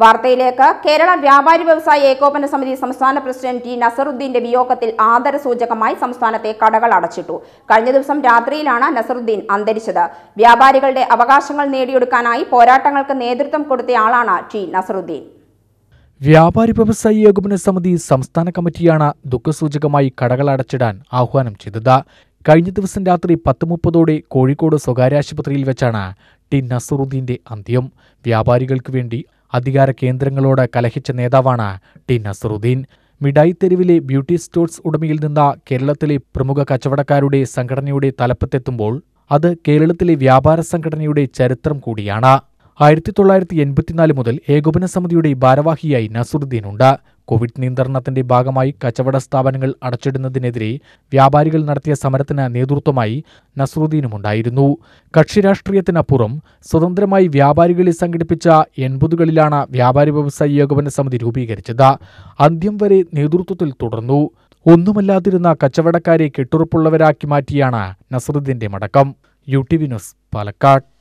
വാർത്തയിലേക്ക് കേരള വ്യാപാരി വ്യവസായ ഏകോപന സമിതി സംസ്ഥാന പ്രസിഡന്റ് ടി നസറുദ്ദീന്റെ വിയോഗത്തിൽ ആദരസൂചകമായി സംസ്ഥാനത്തെ കടകൾ അടച്ചിട്ടു കഴിഞ്ഞ ദിവസം രാത്രിയിലാണ് നസറുദ്ദീൻ അന്തരിച്ചത് വ്യാപാരികളുടെ അവകാശങ്ങൾ നേടിയെടുക്കാനായി പോരാട്ടങ്ങൾക്ക് നേതൃത്വം കൊടുത്തയാളാണ് ടി നസറുദ്ദീൻ വ്യാപാരി വ്യവസായി ഏകോപന സമിതി സംസ്ഥാന കമ്മിറ്റിയാണ് ദുഃഖസൂചകമായി കടകൾ അടച്ചിടാൻ ആഹ്വാനം ചെയ്തത് കഴിഞ്ഞ ദിവസം രാത്രി പത്ത് മുപ്പതോടെ കോഴിക്കോട് സ്വകാര്യ ആശുപത്രിയിൽ വെച്ചാണ് ടി നസറുദ്ദീന്റെ അന്ത്യം വ്യാപാരികൾക്ക് വേണ്ടി അധികാര കേന്ദ്രങ്ങളോട് കലഹിച്ച നേതാവാണ് ടി നസറുദ്ദീൻ മിഠായി തെരുവിലെ ബ്യൂട്ടി സ്റ്റോഴ്സ് ഉടമയിൽ നിന്ന് കേരളത്തിലെ പ്രമുഖ കച്ചവടക്കാരുടെ സംഘടനയുടെ തലപ്പത്തെത്തുമ്പോൾ അത് കേരളത്തിലെ വ്യാപാര സംഘടനയുടെ ചരിത്രം കൂടിയാണ് ആയിരത്തി തൊള്ളായിരത്തി എൺപത്തിനാല് മുതൽ ഏകോപന സമിതിയുടെ ഭാരവാഹിയായി ഉണ്ട് കോവിഡ് നിയന്ത്രണത്തിന്റെ ഭാഗമായി കച്ചവട സ്ഥാപനങ്ങൾ അടച്ചിടുന്നതിനെതിരെ വ്യാപാരികൾ നടത്തിയ സമരത്തിന് നേതൃത്വമായി നസ്രുദ്ദീനുമുണ്ടായിരുന്നു കക്ഷിരാഷ്ട്രീയത്തിനപ്പുറം സ്വതന്ത്രമായി വ്യാപാരികളെ സംഘടിപ്പിച്ച എൺപതുകളിലാണ് വ്യാപാരി വ്യവസായി ഏകോപന സമിതി രൂപീകരിച്ചത് അന്ത്യം വരെ നേതൃത്വത്തിൽ തുടർന്നു ഒന്നുമല്ലാതിരുന്ന കച്ചവടക്കാരെ കെട്ടുറപ്പുള്ളവരാക്കി മാറ്റിയാണ് നസറുദ്ദീന്റെ മടക്കം U T V news Palakkad